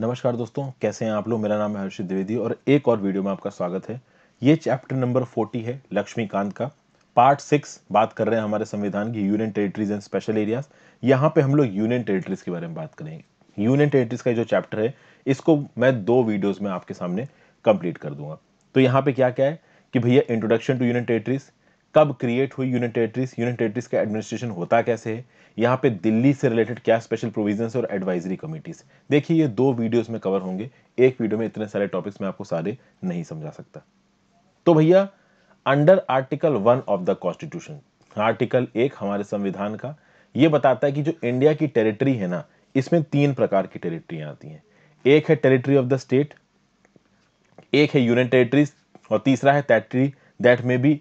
नमस्कार दोस्तों कैसे हैं आप लोग मेरा नाम है हर्षित द्विवेदी और एक और वीडियो में आपका स्वागत है ये चैप्टर नंबर फोर्टी है लक्ष्मीकांत का पार्ट सिक्स बात कर रहे हैं हमारे संविधान की union territories and special areas यहाँ पे हम लोग यूनियन टेरिटरीज के बारे में बात करेंगे यूनियन टेरिटरीज का जो चैप्टर है इसको मैं दो वीडियोज में आपके सामने कंप्लीट कर दूंगा तो यहाँ पे क्या क्या है कि भैया इंट्रोडक्शन टू यूनियन टेरिटरीज कब क्रिएट हुई यूनियन टेरेटरीज यूनियन टेरेटरीज का एडमिनिस्ट्रेशन होता कैसे है यहाँ पे दिल्ली से रिलेटेड क्या स्पेशल प्रोविजंस और एडवाइजरी कमिटीज देखिए ये दो वीडियोस में कवर होंगे एक वीडियो में इतने सारे टॉपिक्स में आपको सारे नहीं समझा सकता तो भैया under article one of the constitution article एक हमारे संविधान का ये बताता है कि जो इंडिया की टेरिटरी है ना इसमें तीन प्रकार की टेरिटरियां आती हैं एक है टेरिटरी ऑफ द स्टेट एक है यूनियन टेरिटरीज और तीसरा है territory that may be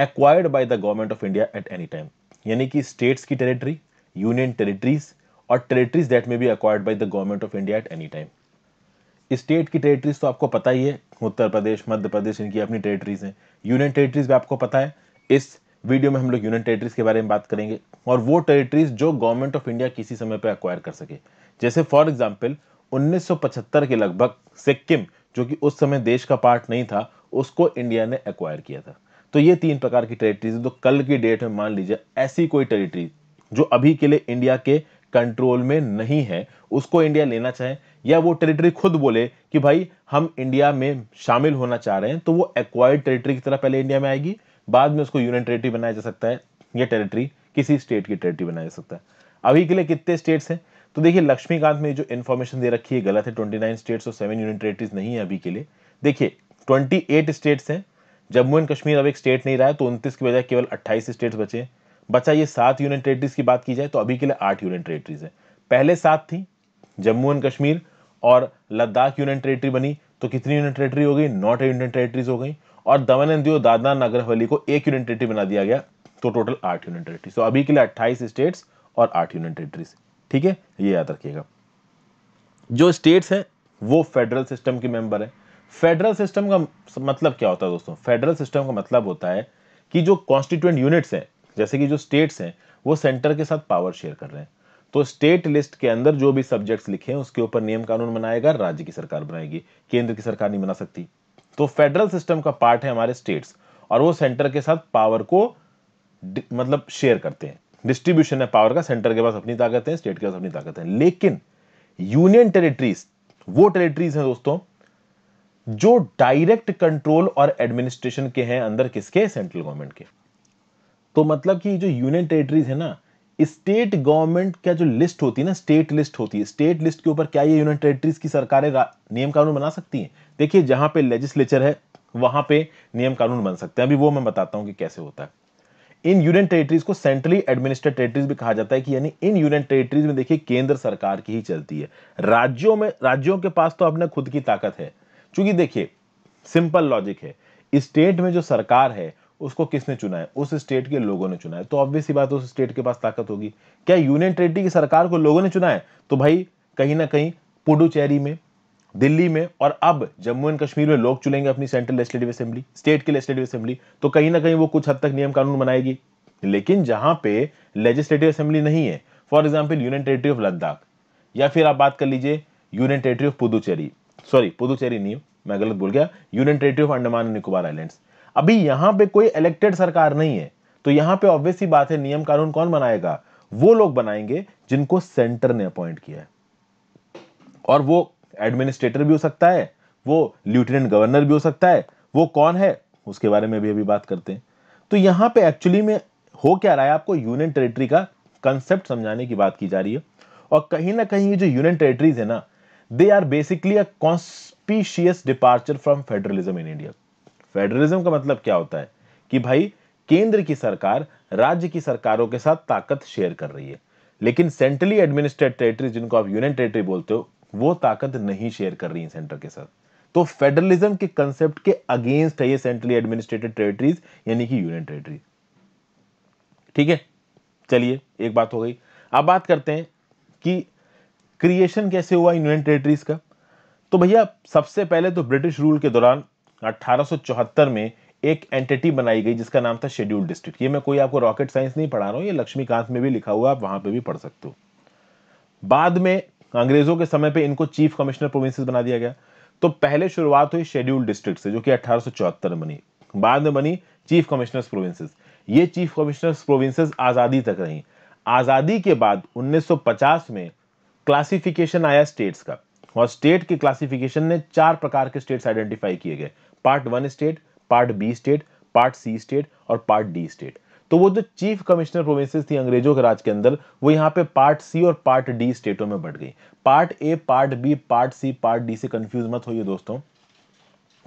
acquired by the government of India at any time यानी कि स्टेट्स की टेरिटरी यूनियन टेरिटरीज और territories that may be acquired by the government of India at any time state की territories तो आपको पता ही है उत्तर प्रदेश मध्य प्रदेश इनकी अपनी टेरिटरीज हैं यूनियन टेरिटरीज भी आपको पता है इस वीडियो में हम लोग यूनियन टेरिटरीज के बारे में बात करेंगे और वो टेरिटरीज जो गवर्नमेंट ऑफ इंडिया किसी समय पर एक्वायर कर सके जैसे फॉर एग्जाम्पल उन्नीस के लगभग सिक्किम जो कि उस समय देश का पार्ट नहीं था उसको इंडिया ने एक्वायर किया था तो ये तीन प्रकार की टेरिटरीज तो कल की डेट में मान लीजिए ऐसी कोई टेरिटरी जो अभी के लिए इंडिया के कंट्रोल में नहीं है उसको इंडिया लेना चाहे या वो टेरिटरी खुद बोले कि भाई हम इंडिया में शामिल होना चाह रहे हैं तो वो एक्वायर्ड टेरिटरी की तरह पहले इंडिया में आएगी बाद में उसको यूनियन टेरिटरी बनाया जा सकता है या टेरिटरी किसी स्टेट की टेरिटरी बनाया जा सकता है अभी के लिए कितने स्टेट्स हैं तो देखिए लक्ष्मीकांत में जो इन्फॉर्मेशन दे रखी है गलत है ट्वेंटी नाइन स्टेट्स और सेवन यूनियन टेरेटरीज नहीं है अभी के लिए देखिए ट्वेंटी एट स्टेट्स हैं जम्मू एंड कश्मीर अब एक स्टेट नहीं रहा है तो उनतीस की बजाय केवल अट्ठाईस स्टेट्स बचे बचा ये सात यूनियन टेरेटरीज की बात की जाए तो अभी के लिए आठ यूनियन टेरेटरीज है पहले सात थी जम्मू एंड कश्मीर और लद्दाख यूनियन टेरेटरी बनी तो कितनी यूनियन टेरेटरी हो गई नॉट यूनियन टेरेटरीज हो गई और दमन एंड दियो दादा नगर हवेली को एक यूनियन टेरेटरी बना दिया गया तो टोटल आठ यूनियन टेरेटरी तो अभी के लिए अट्ठाईस स्टेट्स और आठ यूनियन टेरेटरीज ठीक है ये याद रखिएगा जो स्टेट्स हैं वो फेडरल सिस्टम के मेंबर हैं फेडरल सिस्टम का मतलब क्या होता है दोस्तों फेडरल सिस्टम का मतलब होता है कि जो कॉन्स्टिट्यूंट यूनिट्स हैं जैसे कि जो स्टेट्स हैं वो सेंटर के साथ पावर शेयर कर रहे हैं तो स्टेट लिस्ट के अंदर जो भी सब्जेक्ट्स लिखे हैं उसके ऊपर नियम कानून बनाएगा राज्य की सरकार बनाएगी केंद्र की सरकार नहीं बना सकती तो फेडरल सिस्टम का पार्ट है हमारे स्टेट्स और वो सेंटर के साथ पावर को मतलब शेयर करते हैं डिस्ट्रीब्यूशन है पावर का सेंटर के पास अपनी ताकत है स्टेट के पास अपनी ताकत है लेकिन यूनियन टेरिटरीज वो टेरिटरीज हैं दोस्तों जो डायरेक्ट कंट्रोल और एडमिनिस्ट्रेशन के हैं अंदर किसके सेंट्रल गवर्नमेंट के तो मतलब कि जो यूनियन टेरिटरीज है ना स्टेट गवर्नमेंट का जो लिस्ट होती है ना स्टेट लिस्ट होती है स्टेट लिस्ट के ऊपर क्या ये यूनियन टेरिटरीज की सरकारें नियम कानून बना सकती हैं देखिए जहां पे लेजिस्लेचर है वहां पे नियम कानून बन सकते हैं अभी वो मैं बताता हूं कि कैसे होता है इन यूनियन टेरिटरीज को सेंट्रली एडमिनिस्ट्रेट टेरिटरीज भी कहा जाता है कि यानी इन यूनियन टेरिटरीज में देखिए केंद्र सरकार की ही चलती है राज्यों में राज्यों के पास तो अपने खुद की ताकत है चूंकि देखिए सिंपल लॉजिक है स्टेट में जो सरकार है उसको किसने चुना है उस स्टेट के लोगों ने चुना है तो ऑब्वियस ही बात उस स्टेट के पास ताकत होगी क्या यूनियन टेरिटरी की सरकार को लोगों ने चुना है तो भाई कहीं ना कहीं पुडुचेरी में दिल्ली में और अब जम्मू एंड कश्मीर में लोग चुनेंगे अपनी सेंट्रल लेजिस्लेटिव असेंबली स्टेट की लेजिस्लेटिव असेंबली तो कहीं ना कहीं वो कुछ हद तक नियम कानून बनाएगी लेकिन जहां पे लेजिस्लेटिव असेंबली नहीं है for example union territory of Ladakh या फिर आप बात कर लीजिए union territory of Puducherry sorry Puducherry नहीं मैं गलत बोल गया union territory of Andaman Nicobar islands अभी यहां पे कोई इलेक्टेड सरकार नहीं है तो यहां पे ऑब्वियसली बात है नियम कानून कौन बनाएगा वो लोग बनाएंगे जिनको सेंटर ने अपॉइंट किया है और वो एडमिनिस्ट्रेटर भी हो सकता है वो लेफ्टिनेंट गवर्नर भी हो सकता है वो कौन है उसके बारे में भी अभी बात करते हैं तो यहां पे एक्चुअली में हो क्या रहा है आपको यूनियन टेरिटरी का कंसेप्ट समझाने की बात की जा रही है और कहीं ना कहीं ये जो यूनियन टेरिटरीज है ना they are basically a conspicuous departure from federalism in India federalism का मतलब क्या होता है कि भाई केंद्र की सरकार राज्य की सरकारों के साथ ताकत शेयर कर रही है लेकिन सेंट्रली एडमिनिस्ट्रेट टेरिटरी जिनको आप यूनियन टेरिटरी बोलते हो वो ताकत नहीं शेयर कर रही है सेंटर के साथ तो फेडरलिज्म के कंसेप्ट के अगेंस्ट है ये सेंट्रली एडमिनिस्ट्रेटेड टेरिटरीज यानी कि यूनियन टेरिटरी ठीक है चलिए एक बात हो गई अब बात करते हैं कि क्रिएशन कैसे हुआ यूनियन टेरिटरीज का तो भैया सबसे पहले तो ब्रिटिश रूल के दौरान 1874 में एक एंटिटी बनाई गई जिसका नाम था शेड्यूल डिस्ट्रिक्ट ये मैं कोई आपको रॉकेट साइंस नहीं पढ़ा रहा हूँ ये लक्ष्मीकांत में भी लिखा हुआ आप वहां पर भी पढ़ सकते हो बाद में अंग्रेजों के समय पे इनको चीफ कमिश्नर प्रोविंसेस बना दिया गया तो पहले शुरुआत हुई शेड्यूल डिस्ट्रिक्ट से जो कि अठारह में बनी बाद में बनी चीफ कमिश्नर्स प्रोविंसेस ये चीफ कमिश्नर्स प्रोविंसेस आज़ादी तक रहीं आज़ादी के बाद 1950 में क्लासिफिकेशन आया स्टेट्स का और स्टेट के क्लासिफिकेशन ने चार प्रकार के स्टेट्स आइडेंटिफाई किए गए part one state part B state part C state और पार्ट डी स्टेट तो वो जो चीफ कमिश्नर प्रोविंसेस थी अंग्रेजों के राज के अंदर वो यहाँ पे पार्ट सी और पार्ट डी स्टेटों में बढ़ गई part A part B part C part D से कंफ्यूज मत होइए दोस्तों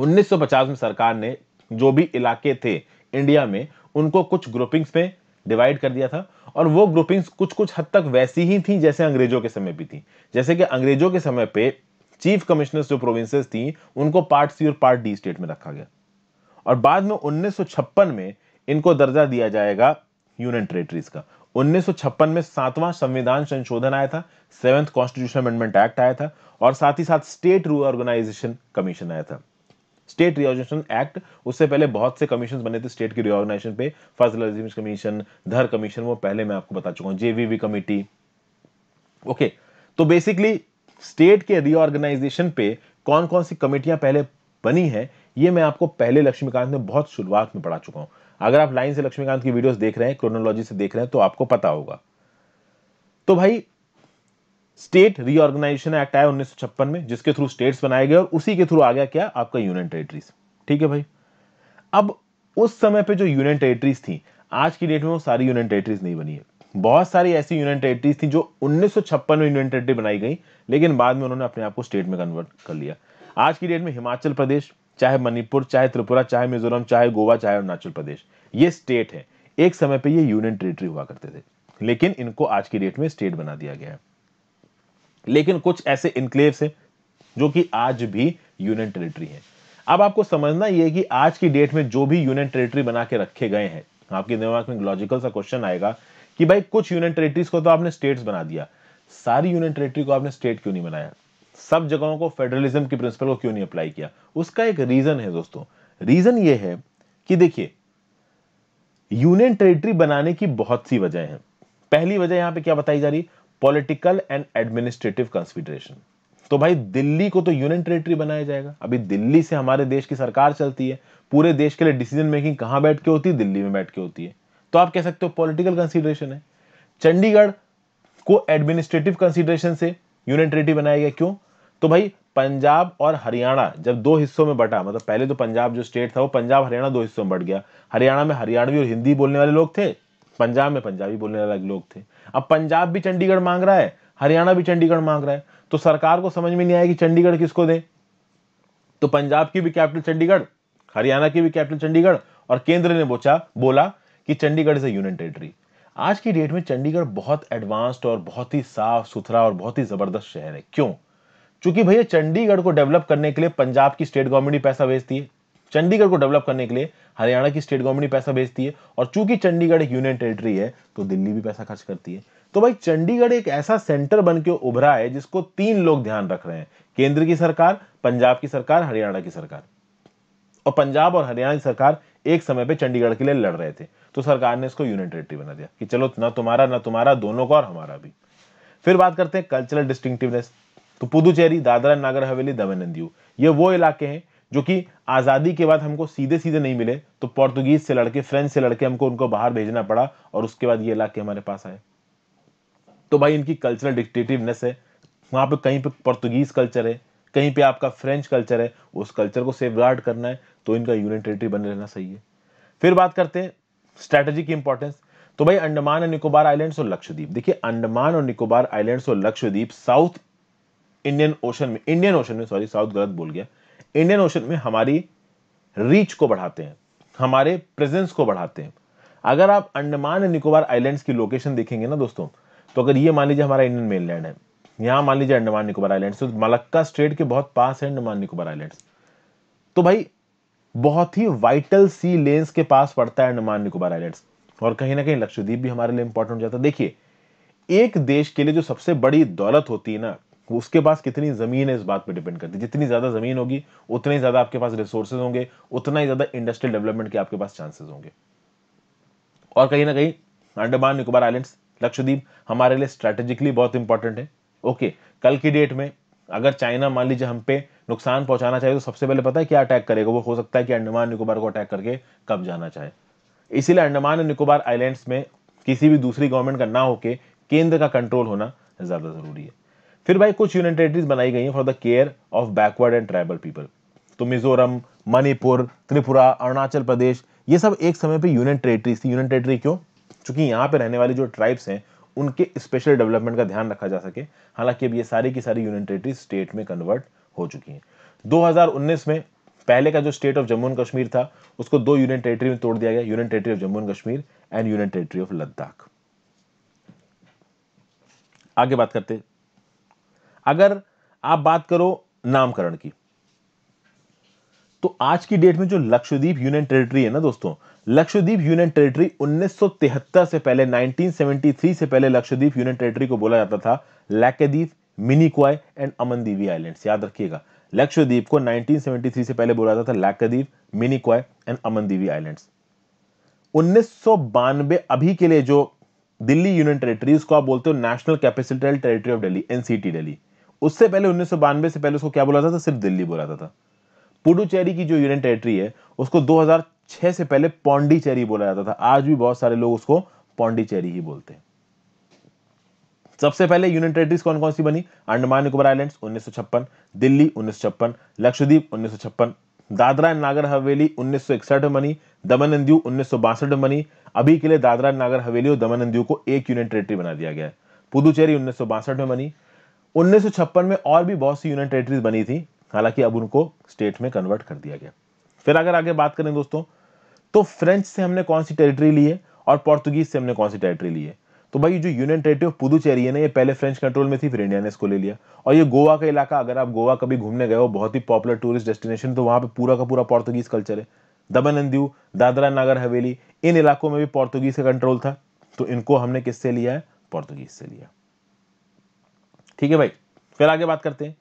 1950 में सरकार ने जो भी इलाके थे इंडिया में उनको कुछ ग्रुपिंग्स में डिवाइड कर दिया था और वो ग्रुपिंग्स कुछ कुछ हद तक वैसी ही थी जैसे अंग्रेजों के समय भी थी जैसे कि अंग्रेजों के समय पे चीफ कमिश्नर्स जो प्रोविंसेस थी उनको पार्ट सी और पार्ट डी स्टेट में रखा गया और बाद में उन्नीस में इनको दर्जा दिया जाएगा यूनियन टेरेटरीज का 1956 में सातवां संविधान संशोधन आया था सेवेंथ कॉन्स्टिट्यूशन अमेंडमेंट एक्ट आया था और साथ ही साथ स्टेट रूल ऑर्गेनाइजेशन कमीशन आया था स्टेट रिओर्गनाइजेशन एक्ट उससे पहले बहुत से कमीशन बने थे स्टेट की रिओर्गनाइजेशन पे फजल कमीशन धर कमीशन वो पहले मैं आपको बता चुका हूं जेवीवी कमेटी ओके तो बेसिकली स्टेट के रिओर्गेनाइजेशन पे कौन कौन सी कमेटियां पहले बनी है ये मैं आपको पहले लक्ष्मीकांत में बहुत शुरुआत में पढ़ा चुका हूं अगर आप लाइन से लक्ष्मीकांत की वीडियोस देख रहे हैं क्रोनोलॉजी से देख रहे हैं तो आपको पता होगा तो भाई स्टेट रीऑर्गेनाइजेशन एक्ट आया उन्नीस में जिसके थ्रू स्टेट्स बनाए गए और उसी के थ्रू आ गया क्या आपका यूनियन टेरिटरीज ठीक है भाई अब उस समय पे जो यूनियन टेरिटरीज थी आज की डेट में वो सारी यूनियन टेरिटरीज नहीं बनी है बहुत सारी ऐसी यूनियन टेरिटरीज थी जो उन्नीस में यूनियन टेरिटरी बनाई गई लेकिन बाद में उन्होंने अपने आप को स्टेट में कन्वर्ट कर लिया आज की डेट में हिमाचल प्रदेश चाहे मणिपुर चाहे त्रिपुरा चाहे मिजोरम चाहे गोवा चाहे अरुणाचल प्रदेश ये स्टेट है एक समय पर ये यूनियन टेरिटरी हुआ करते थे लेकिन इनको आज की डेट में स्टेट बना दिया गया है लेकिन कुछ ऐसे इनक्लेव्स हैं जो कि आज भी यूनियन टेरिटरी है अब आपको समझना ये कि आज की डेट में जो भी यूनियन टेरिटरी बना के रखे गए हैं आपके दिमाग में लॉजिकल सा क्वेश्चन आएगा कि भाई कुछ यूनियन टेरिटरीज को तो आपने स्टेट्स बना दिया सारी यूनियन टेरिटरी को आपने स्टेट क्यों नहीं बनाया सब जगहों को फेडरलिज्म के प्रिंसिपल को क्यों नहीं अप्लाई किया उसका एक रीजन है दोस्तों रीजन ये है कि देखिए यूनियन टेरिटरी बनाने की बहुत सी वजह है पहली वजह यहां पे क्या बताई जा रही पॉलिटिकल एंड एडमिनिस्ट्रेटिव कंसिडरेशन तो भाई दिल्ली को तो यूनियन टेरिटरी बनाया जाएगा अभी दिल्ली से हमारे देश की सरकार चलती है पूरे देश के लिए डिसीजन मेकिंग कहां बैठ के होती है दिल्ली में बैठ के होती है तो आप कह सकते हो पॉलिटिकल कंसिडरेशन है चंडीगढ़ को एडमिनिस्ट्रेटिव कंसिडरेशन से यूनियन टेरिटरी बनाया गया क्यों तो भाई पंजाब और हरियाणा जब दो हिस्सों में बटा मतलब पहले तो पंजाब जो स्टेट था वो पंजाब हरियाणा दो हिस्सों में बट गया हरियाणा में हरियाणवी और हिंदी बोलने वाले लोग थे पंजाब में पंजाबी बोलने वाले लोग थे अब पंजाब भी चंडीगढ़ मांग रहा है हरियाणा भी चंडीगढ़ मांग रहा है तो सरकार को समझ में नहीं आया कि चंडीगढ़ किसको दे तो पंजाब की भी कैपिटल चंडीगढ़ हरियाणा की भी कैपिटल चंडीगढ़ और केंद्र ने बोचा बोला कि Chandigarh is a union territory आज की डेट में चंडीगढ़ बहुत एडवांस्ड और बहुत ही साफ सुथरा और बहुत ही जबरदस्त शहर है क्यों चूंकि भैया चंडीगढ़ को डेवलप करने के लिए पंजाब की स्टेट गवर्नमेंट ही पैसा भेजती है चंडीगढ़ को डेवलप करने के लिए हरियाणा की स्टेट गवर्नमेंट पैसा भेजती है और चूंकि चंडीगढ़ एक यूनियन टेरिटरी है तो दिल्ली भी पैसा खर्च करती है तो भाई चंडीगढ़ एक ऐसा सेंटर बन के उभरा है जिसको तीन लोग ध्यान रख रहे हैं केंद्र की सरकार पंजाब की सरकार हरियाणा की सरकार और पंजाब और हरियाणा की सरकार एक समय पे चंडीगढ़ के लिए लड़ रहे थे तो सरकार ने इसको यूनियन टेरिटरी बना दिया कि चलो ना तुम्हारा ना तुम्हारा दोनों का और हमारा भी फिर बात करते हैं कल्चरल डिस्टिंक्टिवनेस तो पुदुचेरी दादरा नागर हवेली दमन दीव ये वो इलाके हैं जो कि आज़ादी के बाद हमको सीधे सीधे नहीं मिले तो पोर्तुगीज से लड़के फ्रेंच से लड़के हमको उनको बाहर भेजना पड़ा और उसके बाद ये इलाके हमारे पास आए तो भाई इनकी कल्चरल डिक्टेटिवनेस है वहाँ पे कहीं पे पोर्तुगीज कल्चर है कहीं पे आपका फ्रेंच कल्चर है उस कल्चर को सेफ गार्ड करना है तो इनका यूनियन टेरिटरी बने रहना सही है फिर बात करते हैं स्ट्रैटेजी की इंपॉर्टेंस तो भाई अंडमान और निकोबार आइलैंड्स और लक्षद्वीप देखिए अंडमान और निकोबार आइलैंड्स और लक्षद्वीप साउथ इंडियन ओशन में इंडियन ओशन में सॉरी साउथ गलत बोल गया इंडियन ओशन में हमारी रीच को बढ़ाते हैं हमारे प्रेजेंस को बढ़ाते हैं अगर आप अंडमान एंड निकोबार आइलैंड्स की लोकेशन देखेंगे ना दोस्तों तो अगर ये मान लीजिए हमारा इंडियन मेनलैंड है यहां मान लीजिए अंडमान निकोबार आइलैंड्स तो मलक्का स्टेट के बहुत पास है अंडमान निकोबार आइलैंड्स तो भाई बहुत ही वाइटल सी लेंस के पास पड़ता है अंडमान निकोबार आइलैंड्स और कहीं ना कहीं लक्षद्वीप भी हमारे लिए इंपॉर्टेंट हो जाता है देखिए एक देश के लिए जो सबसे बड़ी दौलत होती है ना उसके पास कितनी ज़मीन है इस बात पे डिपेंड करती है जितनी ज़्यादा ज़मीन होगी उतने ही ज़्यादा आपके पास रिसोर्सेज होंगे उतना ही ज़्यादा इंडस्ट्रियल डेवलपमेंट के आपके पास चांसेस होंगे और कहीं ना कहीं अंडमान निकोबार आइलैंड लक्षद्वीप हमारे लिए स्ट्रेटेजिकली बहुत इंपॉर्टेंट है ओके कल की डेट में अगर चाइना मान लीजिए हम पे नुकसान पहुंचाना चाहे तो सबसे पहले पता है क्या अटैक करेगा वो हो सकता है कि अंडमान निकोबार को अटैक करके कब जाना चाहे इसीलिए अंडमान और निकोबार आइलैंड्स में किसी भी दूसरी गवर्नमेंट का ना होके केंद्र का कंट्रोल होना ज़्यादा ज़रूरी है फिर भाई कुछ यूनियन टेरिटरीज बनाई गई हैं for the care of backward and tribal people तो मिजोरम मणिपुर त्रिपुरा अरुणाचल प्रदेश ये सब एक समय पर यूनियन टेरिटरीज थी यूनियन टेरिटरी क्यों क्योंकि यहाँ पे रहने वाली जो ट्राइब्स हैं उनके स्पेशल डेवलपमेंट का ध्यान रखा जा सके हालांकि अब ये सारी की सारी यूनियन टेरिटरी स्टेट में कन्वर्ट हो चुकी हैं 2019 में पहले का जो state of Jammu and Kashmir था उसको दो यूनियन टेरिटरी में तोड़ दिया गया union territory of Jammu and Kashmir and union territory of Ladakh आगे बात करते अगर आप बात करो नामकरण की तो आज की डेट में जो लक्षद्वीप यूनियन टेरिटरी है ना दोस्तों लक्षद्वीप यूनियन टेरिटरी 1973 से पहले 1973 से पहले लक्षद्वीप यूनियन टेरिटरी को बोला जाता था लैकेदीप मिनीक्वाय एंड अमनदीवी आइलैंड्स याद रखिएगा लक्षद्वीप को 1973 से पहले बोला जाता था लैकेदीप मिनीक्वाय एंड अमनदीवी आइलैंड्स उन्नीस अभी के लिए जो दिल्ली यूनियन टेरिटरी उसको आप बोलते हो national capital territory of Delhi NCT Delhi उससे पहले उन्नीस से पहले उसको क्या बोला जाता था सिर्फ दिल्ली बोला जाता था पुडुचेरी की जो यूनियन टेरिटरी है उसको 2006 से पहले पौंडीचेरी बोला जाता था आज भी बहुत सारे लोग उसको पौंडीचेरी ही बोलते हैं सबसे पहले यूनियन टेरिटरीज कौन कौन सी बनी अंडमान निकोबार आइलैंड्स उन्नीस दिल्ली उन्नीस लक्षद्वीप उन्नीस दादरा एंड नागर हवेली उन्नीस में बनी दमन एंड दीव उन्नीस में बनी अभी के लिए दादरा एंड नागर हवेली और दमन एंड दीव को एक यूनियन टेरिटरी बना दिया गया है पुदुचेरी उन्नीस में बनी उन्नीस में और भी बहुत सी यूनियन टेरिटरीज बनी थी हालांकि अब उनको स्टेट में कन्वर्ट कर दिया गया फिर अगर आगे बात करें दोस्तों तो फ्रेंच से हमने कौन सी टेरिटरी ली है और पोर्तुगीज से हमने कौन सी टेरिटरी ली है तो भाई जो यूनियन टेरिटरी ऑफ पुदुचेरी है ना ये पहले फ्रेंच कंट्रोल में थी फिर इंडिया ने इसको ले लिया और ये गोवा का इलाका अगर आप गोवा कभी घूमने गए हो बहुत ही पॉपुलर टूरिस्ट डेस्टिनेशन तो वहां पे पूरा का पूरा पोर्तुगीज कल्चर है दमन एंड दादरा नगर हवेली इन इलाकों में भी पोर्तुगीज का कंट्रोल था तो इनको हमने किससे लिया है पोर्तुगीज से लिया ठीक है भाई फिर आगे बात करते हैं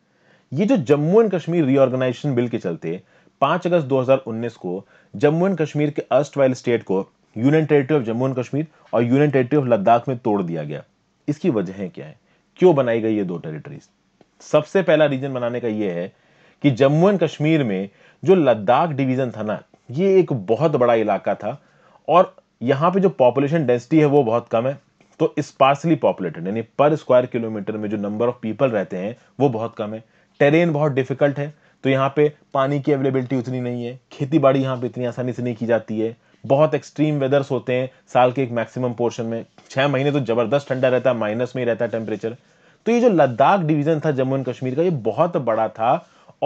ये जो Jammu and Kashmir reorganisation bill के चलते 5 अगस्त 2019 को जम्मू एंड कश्मीर के अस्ट वाइल स्टेट को union territory of Jammu and Kashmir और यूनियन टेरिटरी ऑफ लद्दाख में तोड़ दिया गया इसकी वजह क्या है क्यों बनाई गई ये दो टेरिटरीज सबसे पहला रीजन बनाने का ये है कि जम्मू एंड कश्मीर में जो लद्दाख डिवीजन था ना ये एक बहुत बड़ा इलाका था और यहाँ पे जो पॉपुलेशन डेंसिटी है वो बहुत कम है तो स्पार्सली पॉपुलेटेड यानी पर स्क्वायर किलोमीटर में जो नंबर ऑफ पीपल रहते हैं वो बहुत कम है टेरेन बहुत डिफिकल्ट है तो यहाँ पे पानी की अवेलेबिलिटी उतनी नहीं है खेती बाड़ी यहाँ पे इतनी आसानी से नहीं की जाती है बहुत एक्सट्रीम वेदर्स होते हैं साल के एक मैक्सिमम पोर्शन में छः महीने तो ज़बरदस्त ठंडा रहता है माइनस में ही रहता है टेम्परेचर तो ये जो लद्दाख डिवीज़न था जम्मू एंड कश्मीर का ये बहुत बड़ा था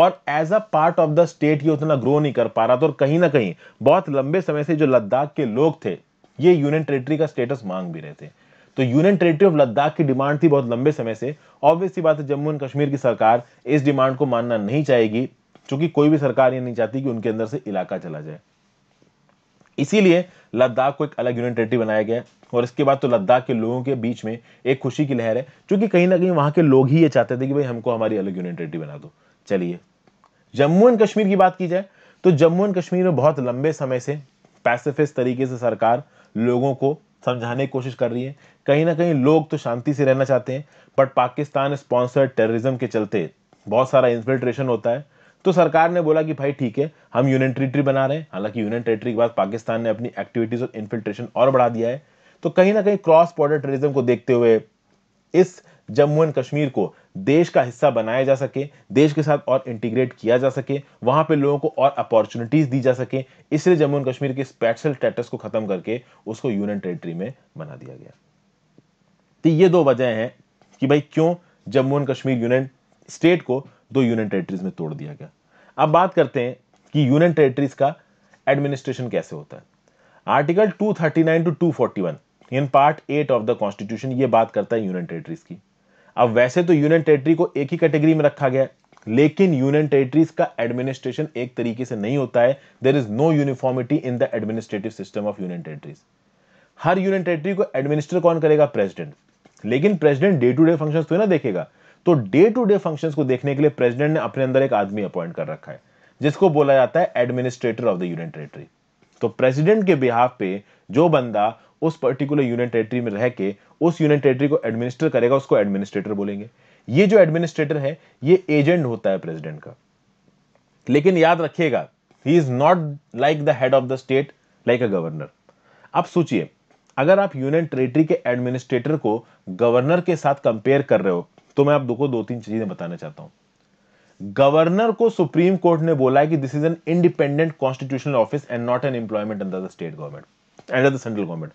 और as a part of the state ये उतना ग्रो नहीं कर पा रहा था और कहीं ना कहीं बहुत लंबे समय से जो लद्दाख के लोग थे ये यूनियन टेरिटरी का स्टेटस मांग भी रहे थे तो यूनियन टेरिटरी ऑफ लद्दाख की डिमांड थी बहुत लंबे समय से ऑब्वियसली बात है जम्मू एंड कश्मीर की सरकार इस डिमांड को मानना नहीं चाहेगी क्योंकि कोई भी सरकार ये नहीं चाहती कि उनके अंदर से इलाका चला जाए इसीलिए लद्दाख को एक अलग यूनियन टेरिटरी बनाया गया और इसके बाद तो लद्दाख के लोगों के बीच में एक खुशी की लहर है क्योंकि कहीं ना कहीं वहां के लोग ही ये चाहते थे कि भाई हमको हमारी अलग यूनियन टेरिटरी बना दो चलिए जम्मू एंड कश्मीर की बात की जाए तो जम्मू एंड कश्मीर में बहुत लंबे समय से पैसिफिस्ट तरीके से सरकार लोगों को समझाने की कोशिश कर रही है कहीं ना कहीं लोग तो शांति से रहना चाहते हैं बट पाकिस्तान स्पॉन्सर्ड टेररिज्म के चलते बहुत सारा इन्फिल्ट्रेशन होता है तो सरकार ने बोला कि भाई ठीक है हम यूनियन टेरिटरी बना रहे हैं हालांकि यूनियन टेरिटरी के बाद पाकिस्तान ने अपनी एक्टिविटीज और इन्फिल्ट्रेशन और बढ़ा दिया है तो कहीं ना कहीं क्रॉस बॉर्डर टेररिज्म को देखते हुए इस जम्मू एंड कश्मीर को देश का हिस्सा बनाया जा सके देश के साथ और इंटीग्रेट किया जा सके वहां पे लोगों को और अपॉर्चुनिटीज दी जा सके इसलिए जम्मू एंड कश्मीर के स्पेशल स्टेटस को खत्म करके उसको यूनियन टेरिटरी में बना दिया गया तो ये दो वजह हैं कि भाई क्यों Jammu and Kashmir union state को दो यूनियन टेरिटरीज में तोड़ दिया गया अब बात करते हैं कि यूनियन टेरिटरीज का एडमिनिस्ट्रेशन कैसे होता है article 239 to 241 in part eight of the constitution ये बात करता है यूनियन टेरिटरीज की अब वैसे तो यूनियन टेरिटरी को एक ही कैटेगरी में रखा गया लेकिन यूनियन टेरिटरीज का एडमिनिस्ट्रेशन एक तरीके से नहीं होता है there is no uniformity in the administrative system of union territories हर यूनियन टेरिटरी को एडमिनिस्टर कौन करेगा प्रेसिडेंट लेकिन president day to day function तो ना देखेगा तो डे टू डे फंक्शन को देखने के लिए प्रेसिडेंट ने अपने अंदर एक आदमी अपॉइंट कर रखा है जिसको बोला जाता है administrator of the union territory तो प्रेसिडेंट के बिहाफ पे जो बंदा उस पर्टिकुलर यूनियन टेरेटरी में रह के उस यूनियन टेरेटरी को एडमिनिस्टर करेगा उसको एडमिनिस्ट्रेटर बोलेंगे ये जो एडमिनिस्ट्रेटर है ये एजेंट होता है प्रेसिडेंट का लेकिन याद रखिएगा he is not like the head of the state like a governor आप सोचिए अगर आप यूनियन टेरेटरी के एडमिनिस्ट्रेटर को गवर्नर के साथ कंपेयर कर रहे हो तो मैं आप आपको दो तीन चीजें बताना चाहता हूं गवर्नर को सुप्रीम कोर्ट ने बोला है कि this is an independent constitutional office and not an employment under the state government under the central government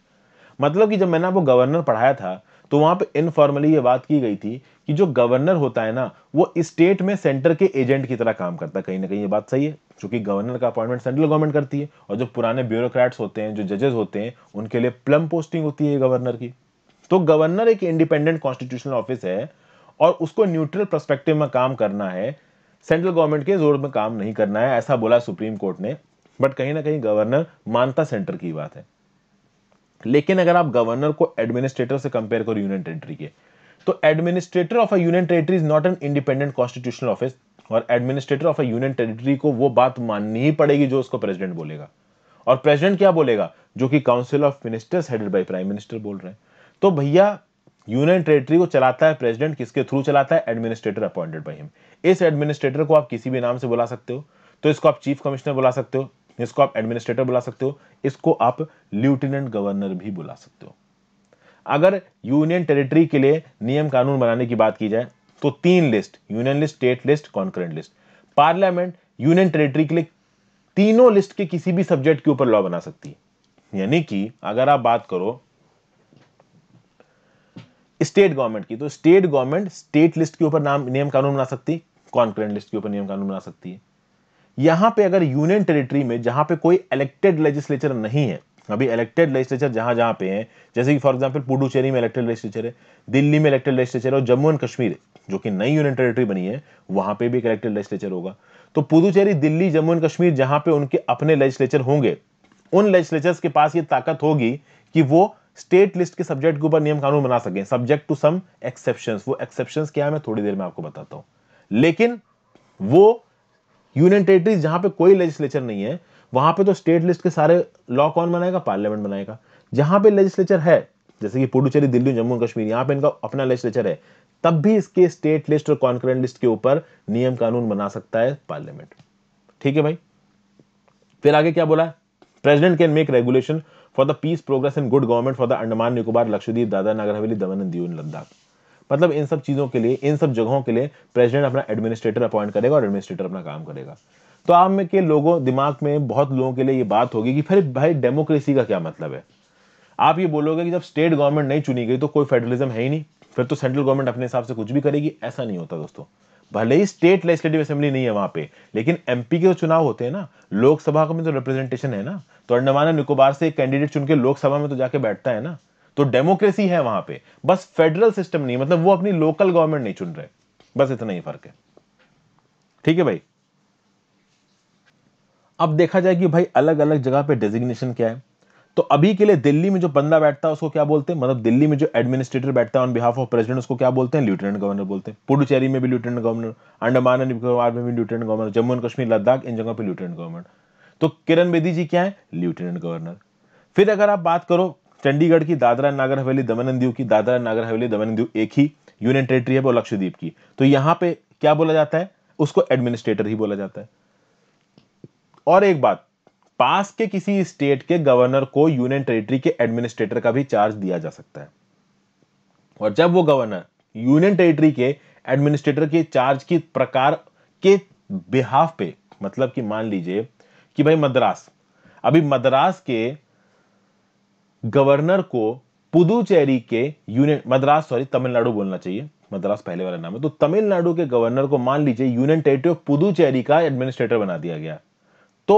मतलब कि जब मैंने आपको गवर्नर पढ़ाया था तो वहां पे इनफॉर्मली ये बात की गई थी कि जो गवर्नर होता है ना वो स्टेट में सेंटर के एजेंट की तरह काम करता है कहीं ना कहीं ये बात सही है क्योंकि गवर्नर का अपॉइंटमेंट सेंट्रल गवर्नमेंट करती है और जो पुराने ब्यूरोक्रेट्स होते हैं जो जजेस होते हैं उनके लिए प्लम पोस्टिंग होती है गवर्नर की तो गवर्नर एक इंडिपेंडेंट कॉन्स्टिट्यूशनल ऑफिस है और उसको न्यूट्रल परस्पेक्टिव में काम करना है सेंट्रल गवर्नमेंट के जोर में काम नहीं करना है ऐसा बोला सुप्रीम कोर्ट ने बट कहीं ना कहीं गवर्नर मानता सेंटर की बात है लेकिन अगर आप गवर्नर को एडमिनिस्ट्रेटर से कंपेयर करो यूनियन टेरिटरी के तो administrator of a union territory is not an independent constitutional office और administrator of a union territory को वो बात माननी ही पड़ेगी जो उसको प्रेसिडेंट बोलेगा और प्रेसिडेंट क्या बोलेगा जो कि council of ministers headed by prime minister बोल रहे हैं तो भैया यूनियन टेरिटरी को चलाता है प्रेसिडेंट किसके थ्रू चलाता है एडमिनिस्ट्रेटर अपॉइंटेड बाय हिम इस एडमिनिस्ट्रेटर को आप किसी भी नाम से बुला सकते हो तो इसको आप चीफ कमिश्नर बुला सकते हो इसको आप एडमिनिस्ट्रेटर बुला सकते हो इसको आप लेफ्टिनेंट गवर्नर भी बुला सकते हो अगर यूनियन टेरिटरी के लिए नियम कानून बनाने की बात की जाए तो तीन list union list state list concurrent list parliament union territory के लिए तीनों लिस्ट के किसी भी सब्जेक्ट के ऊपर लॉ बना सकती है यानी कि अगर आप बात करो स्टेट गवर्नमेंट की तो स्टेट गवर्नमेंट स्टेट लिस्ट के ऊपर नाम नियम कानून बना सकती है कॉन्करेंट लिस्ट के ऊपर नियम कानून बना सकती है यहां पे अगर यूनियन टेरिटरी में जहां पे कोई इलेक्टेड लेजिस्लेचर नहीं है अभी इलेक्टेड लेजिस्लेचर जहां जहां पे हैं जैसे कि फॉर एग्जांपल पुडुचेरी में इलेक्टेड लेजिस्लेचर है दिल्ली में इलेक्टेड लेजिस्लेचर और जम्मू एंड कश्मीर जो कि नई यूनियन टेरिटरी बनी है वहां पे भी एक इलेक्टेड लेजिस्लेचर होगा तो पुदुचेरी दिल्ली जम्मू एंड कश्मीर जहां पे उनके अपने लेजिस्लेचर होंगे उन लेजिस्लेचर के पास ये ताकत होगी कि वो स्टेट लिस्ट के सब्जेक्ट के ऊपर नियम कानून बना सके सब्जेक्ट टू सम एक्सेप्शन वो एक्सेप्शन क्या है मैं थोड़ी देर में आपको बताता हूं लेकिन वो यूनियन टेरिटरीज जहां पे कोई लेजिस्लेचर नहीं है वहां पे तो स्टेट लिस्ट के सारे लॉ कौन बनाएगा पार्लियामेंट बनाएगा जहां पे लेजिस्लेचर है जैसे कि पुडुचेरी दिल्ली जम्मू कश्मीर यहां पे इनका अपना लेजिस्लेचर है तब भी इसके स्टेट लिस्ट और कॉन्क्रेंट लिस्ट के ऊपर नियम कानून बना सकता है पार्लियामेंट ठीक है भाई फिर आगे क्या बोला है president can make regulation for the peace progress and good government for the Andaman Nicobar Lakshadweep Dadra Nagar हवेली दमन एंड दीव लद्दाख मतलब इन सब चीज़ों के लिए इन सब जगहों के लिए प्रेसिडेंट अपना एडमिनिस्ट्रेटर अपॉइंट करेगा और एडमिनिस्ट्रेटर अपना काम करेगा तो आप में के लोगों दिमाग में बहुत लोगों के लिए ये बात होगी कि फिर भाई डेमोक्रेसी का क्या मतलब है आप ये बोलोगे कि जब स्टेट गवर्नमेंट नहीं चुनी गई तो कोई फेडरलिज्म है ही नहीं फिर तो सेंट्रल गवर्नमेंट अपने हिसाब से कुछ भी करेगी ऐसा नहीं होता दोस्तों भले ही स्टेट लेजिस्लेटिव असेंबली नहीं है वहां पे लेकिन एमपी के तो चुनाव होते हैं ना लोकसभा में तो रिप्रेजेंटेशन है ना तो अंडमान निकोबार से एक कैंडिडेट चुन के लोकसभा में तो जाके बैठता है ना तो डेमोक्रेसी है वहां पे बस फेडरल सिस्टम नहीं मतलब वो अपनी लोकल गवर्नमेंट नहीं चुन रहे बस इतना ही फर्क है ठीक है भाई अब देखा जाए कि भाई अलग अलग जगह पे डेजिग्नेशन क्या है तो अभी के लिए दिल्ली में जो बंदा बैठता है उसको क्या बोलते हैं मतलब दिल्ली में जो एडमिनिस्ट्रेटर बैठता है ऑन बिहाफ ऑफ प्रेसिडेंट उसको क्या बोलते हैं लेफ्टिनेंट गवर्नर बोलते हैं पुडुचेरी में भी lieutenant governor Andaman and Nicobar में भी lieutenant governor Jammu and Kashmir Ladakh इन जगह पर लेफ्टिनेंट गवर्नर तो किरण बेदी जी क्या है लेफ्टिनेंट गवर्नर फिर अगर आप बात करो चंडीगढ़ की दादरा नागर हवेली दमन दीव की दादरा नागर हवेली दमन दीव एक ही यूनियन टेरिटरी है वो लक्षद्वीप की तो यहाँ पे क्या बोला जाता है उसको एडमिनिस्ट्रेटर ही बोला जाता है और एक बात पास के किसी स्टेट के गवर्नर को यूनियन टेरिटरी के एडमिनिस्ट्रेटर का भी चार्ज दिया जा सकता है और जब वो गवर्नर यूनियन टेरिटरी के एडमिनिस्ट्रेटर के चार्ज की प्रकार के बिहाफ पे मतलब कि मान लीजिए कि भाई मद्रास अभी मद्रास के गवर्नर को पुदुचेरी के यूनियन मद्रास सॉरी तमिलनाडु बोलना चाहिए मद्रास पहले वाला नाम है तो तमिलनाडु के गवर्नर को मान लीजिए यूनियन टेरिटरी ऑफ पुदुचेरी का एडमिनिस्ट्रेटर बना दिया गया तो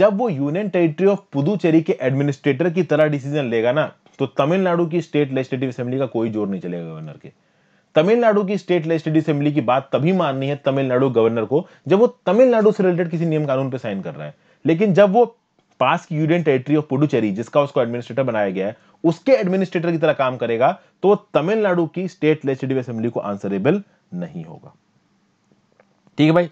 जब वो यूनियन टेरिटरी ऑफ पुदुचेरी के एडमिनिस्ट्रेटर की तरह डिसीजन लेगा ना तो तमिलनाडु की स्टेट लेजिस्लेटिव असेंबली का कोई जोर नहीं चलेगा गवर्नर के तमिलनाडु की स्टेट लेजिस्लेटिव असेंबली की बात तभी माननी है तमिलनाडु गवर्नर को जब वो तमिलनाडु से रिलेटेड किसी नियम कानून पर साइन कर रहा है लेकिन जब वो पास की यूनियन टेरिटरी ऑफ पुडुचेरी जिसका उसको एडमिनिस्ट्रेटर बनाया गया है उसके एडमिनिस्ट्रेटर की तरह काम करेगा तो वो तमिलनाडु की स्टेट लेजिस्लेटिव असेंबली को आंसरेबल नहीं होगा ठीक है भाई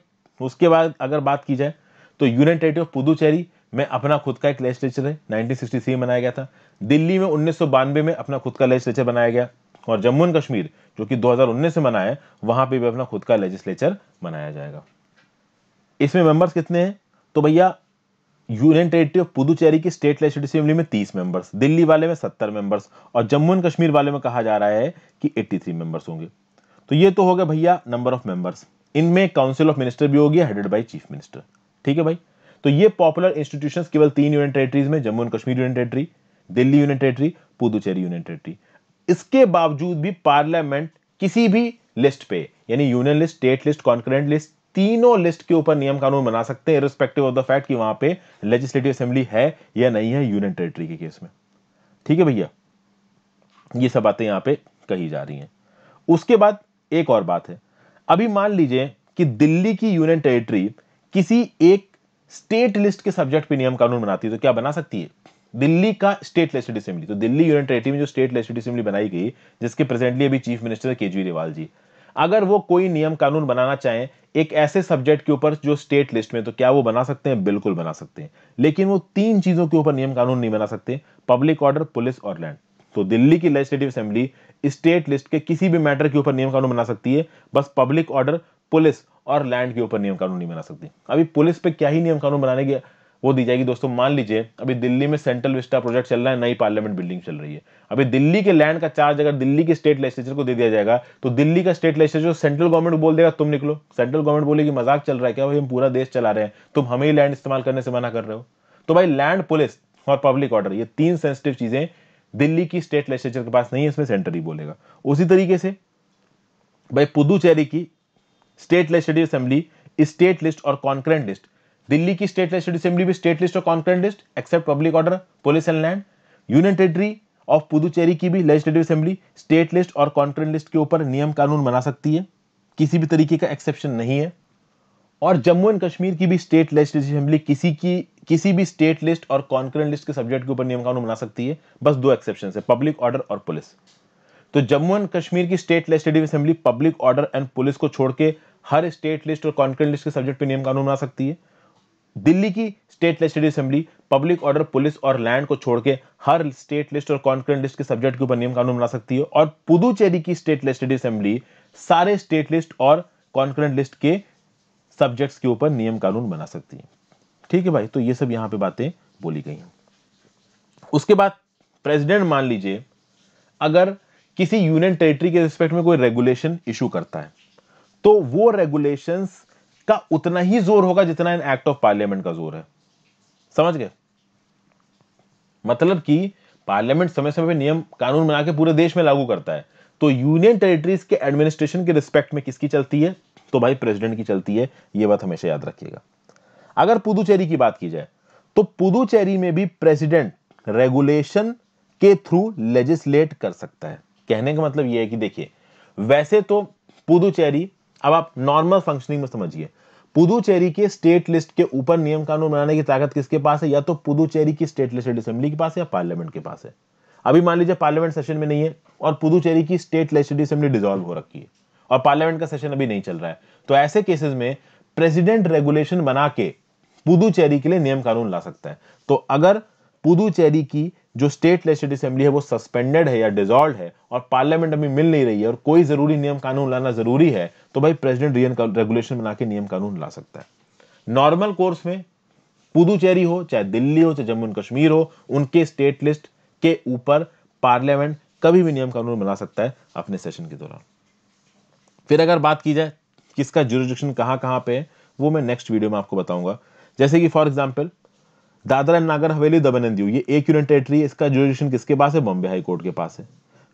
उसके बाद अगर बात की जाए तो यूनियन टेरिटरी ऑफ पुदुचेरी में अपना खुद का एक लेजिस्लेचर है 1963 में बनाया गया था दिल्ली में उन्नीस में अपना खुद का लेजिस्लेचर बनाया गया और जम्मू एंड कश्मीर जो कि 2019 से बना है वहां पे भी अपना खुद का लेजिस्लेचर बनाया जाएगा इसमें मेंबर्स कितने हैं तो भैया यूनियन टेरिटरी ऑफ पुदुचेरी की स्टेट लेजिस्लेटिव असेंबली में 30 मेंबर्स दिल्ली वाले में 70 मेंबर्स और जम्मू एंड कश्मीर वाले में कहा जा रहा है कि 83 मेंबर्स होंगे तो ये तो हो गया भैया नंबर ऑफ मेंबर्स इनमें काउंसिल ऑफ मिनिस्टर भी होगी हेडेड बाई चीफ मिनिस्टर ठीक है भाई तो ये पॉपुलर इंस्टीट्यूशन केवल तीन यूनियन टेरेटरीज में Jammu and Kashmir union territory Delhi union territory Puducherry union territory इसके बावजूद भी पार्लियामेंट किसी भी लिस्ट पे यानी union list state list concurrent list तीनों लिस्ट के ऊपर नियम कानून बना सकते हैं इरिस्पेक्टिव ऑफ द फैक्ट कि वहां पे लेजिस्लेटिव असेंबली है या नहीं है यूनियन टेरिटरी के केस में ठीक है भैया ये सब बातें यहां पे कही जा रही हैं उसके बाद एक और बात है अभी मान लीजिए कि दिल्ली की यूनियन टेरिटरी किसी एक स्टेट लिस्ट के सब्जेक्ट पर नियम कानून बनाती है तो क्या बना सकती है दिल्ली का स्टेट लेजिस्लेटिव असेंबली तो दिल्ली यूनियन टेरिटरी में जो स्टेट लेजिस्लेटिव असेंबली बनाई गई जिसके प्रेजेंटली अभी चीफ मिनिस्टर केजरीवाल जी अगर वो कोई नियम कानून बनाना चाहें एक ऐसे सब्जेक्ट के ऊपर जो स्टेट लिस्ट में तो क्या वो बना सकते हैं बिल्कुल बना सकते हैं लेकिन वो तीन चीजों के ऊपर नियम कानून नहीं बना सकते पब्लिक ऑर्डर पुलिस और लैंड तो दिल्ली की लेजिस्लेटिव असेंबली स्टेट लिस्ट के किसी भी मैटर के ऊपर नियम कानून बना सकती है बस पब्लिक ऑर्डर पुलिस और लैंड के ऊपर नियम कानून नहीं बना सकती अभी पुलिस पे क्या ही नियम कानून बनाने की वो दी जाएगी दोस्तों मान लीजिए अभी दिल्ली में सेंट्रल विस्टा प्रोजेक्ट चल रहा है नई पार्लियामेंट बिल्डिंग चल रही है अभी दिल्ली के लैंड का चार्ज अगर दिल्ली के स्टेट लेजिस्लेचर को दे दिया जाएगा तो दिल्ली का स्टेट लेजिस्लेचर सेंट्रल गवर्नमेंट बोल देगा तुम निकलो सेंट्रल गवर्नमेंट बोलेगी मजाक चल रहा है क्या भाई हम पूरा देश चला रहे हैं तुम हमें ही लैंड इस्तेमाल करने से मना कर रहे हो तो भाई लैंड पुलिस और पब्लिक ऑर्डर ये तीन सेंसिटिव चीजें दिल्ली की स्टेट लेजिस्लेचर के पास नहीं है इसमें सेंटर ही बोलेगा उसी तरीके से भाई पुदुचेरी की state legislative assembly state list और कॉन्क्रेंट लिस्ट दिल्ली की स्टेट लिस्ट असेंबली भी स्टेट लिस्ट और concurrent list except public order police and land union territory of Puducherry की भी लेजिस्लेटिव असेंबली स्टेट लिस्ट और कॉन्करेंट लिस्ट के ऊपर नियम कानून बना सकती है किसी भी तरीके का एक्सेप्शन नहीं है और जम्मू एंड कश्मीर की भी स्टेट लेजिस्लेटिव असेंबली किसी की किसी भी स्टेट लिस्ट और कॉन्करेंट लिस्ट के सब्जेक्ट के ऊपर नियम कानून बना सकती है बस दो एक्सेप्शन है पब्लिक ऑर्डर और पुलिस तो जम्मू एंड कश्मीर की state legislative assembly public order and police को छोड़ के हर स्टेट लिस्ट और कॉन्करेंट लिस्ट के सब्जेक्ट पर नियम कानून बना सकती है दिल्ली की state legislative assembly public order police और लैंड को छोड़ के हर स्टेट लिस्ट और कॉन्क्रेंट लिस्ट के सब्जेक्ट के ऊपर नियम कानून बना सकती है और पुदुचेरी की स्टेट लेजिस्लेटिव असेंबली सारे स्टेट लिस्ट और कॉन्क्रेंट लिस्ट के सब्जेक्ट्स के ऊपर नियम कानून बना सकती है ठीक है भाई तो ये सब यहां पे बातें बोली गई हैं उसके बाद प्रेसिडेंट मान लीजिए अगर किसी यूनियन टेरिटरी के रिस्पेक्ट में कोई रेगुलेशन इशू करता है तो वो रेगुलेशंस का उतना ही जोर होगा जितना इन एक्ट ऑफ पार्लियामेंट का जोर है समझ गए मतलब कि पार्लियामेंट समय समय पर नियम कानून बना के पूरे देश में लागू करता है तो यूनियन टेरिटरीज के एडमिनिस्ट्रेशन के रिस्पेक्ट में किसकी चलती है तो भाई प्रेसिडेंट की चलती है यह बात हमेशा याद रखिएगा अगर पुदुचेरी की बात की जाए तो पुदुचेरी में भी प्रेसिडेंट रेगुलेशन के थ्रू लेजिस्लेट कर सकता है कहने का मतलब यह है कि देखिए वैसे तो पुदुचेरी अब आप नॉर्मल फंक्शनिंग में समझिए पुदुचेरी के स्टेट लिस्ट के ऊपर नियम कानून बनाने की ताकत किसके पास है या तो पुदुचेरी की स्टेट लिस्ट असेंबली के पास है या पार्लियामेंट के पास है अभी मान लीजिए पार्लियामेंट सेशन में नहीं है और पुदुचेरी की स्टेट लेजिस्लेटिव असेंबली डिजॉल्व हो रखी है और पार्लियामेंट का सेशन अभी नहीं चल रहा है तो ऐसे केसेस में प्रेसिडेंट रेगुलेशन बना के पुदुचेरी के लिए नियम कानून ला सकता है तो अगर पुदुचेरी की जो स्टेट लेजिस्लेटिव असेंबली है वो सस्पेंडेड है या डिजॉल्व है और पार्लियामेंट अभी मिल नहीं रही है और कोई जरूरी नियम कानून लाना जरूरी है तो भाई प्रेसिडेंट रियन रेगुलेशन बना के नियम कानून ला सकता है नॉर्मल कोर्स में पुदुचेरी हो चाहे दिल्ली हो चाहे जम्मू एंड कश्मीर हो उनके स्टेट लिस्ट के ऊपर पार्लियामेंट कभी भी नियम कानून बना सकता है अपने सेशन के दौरान फिर अगर बात की जाए किसका जुरिडिक्शन कहां कहाँ पे है वो मैं नेक्स्ट वीडियो में आपको बताऊंगा जैसे कि फॉर एग्जाम्पल दादरा एंड नागर हवेली दमन एंड दीव ये एक यूनियन टेरिटरी इसका जोरिशन किसके पास है बॉम्बे हाईकोर्ट के पास है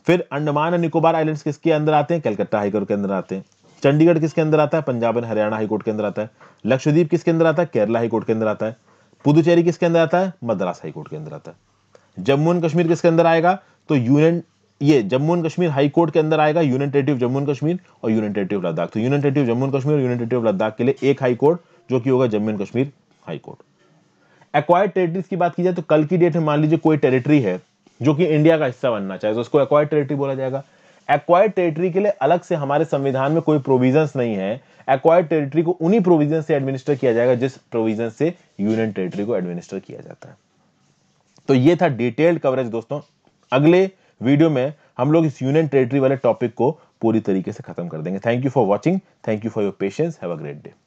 फिर अंडमान एंड निकोबार आइलैंड्स किसके अंदर आते हैं कलकत्ता हाईकोर्ट के अंदर आते हैं चंडीगढ़ किसके अंदर आता है पंजाब एंड हरियाणा हाईकोर्ट के अंदर आता है लक्षद्वीप किसके अंदर आता है केरला हाईकोर्ट के अंदर आता है पुदुचेरी किसके अंदर आता है मद्रास हाईकोर्ट के अंदर आता है जम्मू एंड कश्मीर किसके अंदर आएगा तो यूनियन ये जम्मू एंड कश्मीर हाईकोर्ट के अंदर आएगा union territory of Jammu and Kashmir और यूनियन टेरिटरी ऑफ लद्दाख तो union territory of Jammu and Kashmir और यूनियन टेरिटरी ऑफ लद्दाख के लिए एक हाईकोर्ट जो कि होगा Jammu and Kashmir high court acquired territories की बात की जाए तो कल की डेट में मान लीजिए कोई टेरिटरी है जो कि इंडिया का हिस्सा बनना चाहे तो उसको एक्वायर्ड टेरिटरी बोला जाएगा एक्वायर्ड टेरिटरी के लिए अलग से हमारे संविधान में कोई प्रोविजंस नहीं है एक्वायर्ड टेरिटरी को उन्हीं प्रोविजन से एडमिनिस्टर किया जाएगा जिस प्रोविजन से यूनियन टेरिटरी को एडमिनिस्टर किया जाता है तो ये था डिटेल्ड कवरेज दोस्तों अगले वीडियो में हम लोग इस यूनियन टेरिटरी वाले टॉपिक को पूरी तरीके से खत्म कर देंगे thank you for watching thank you for your patience have a great day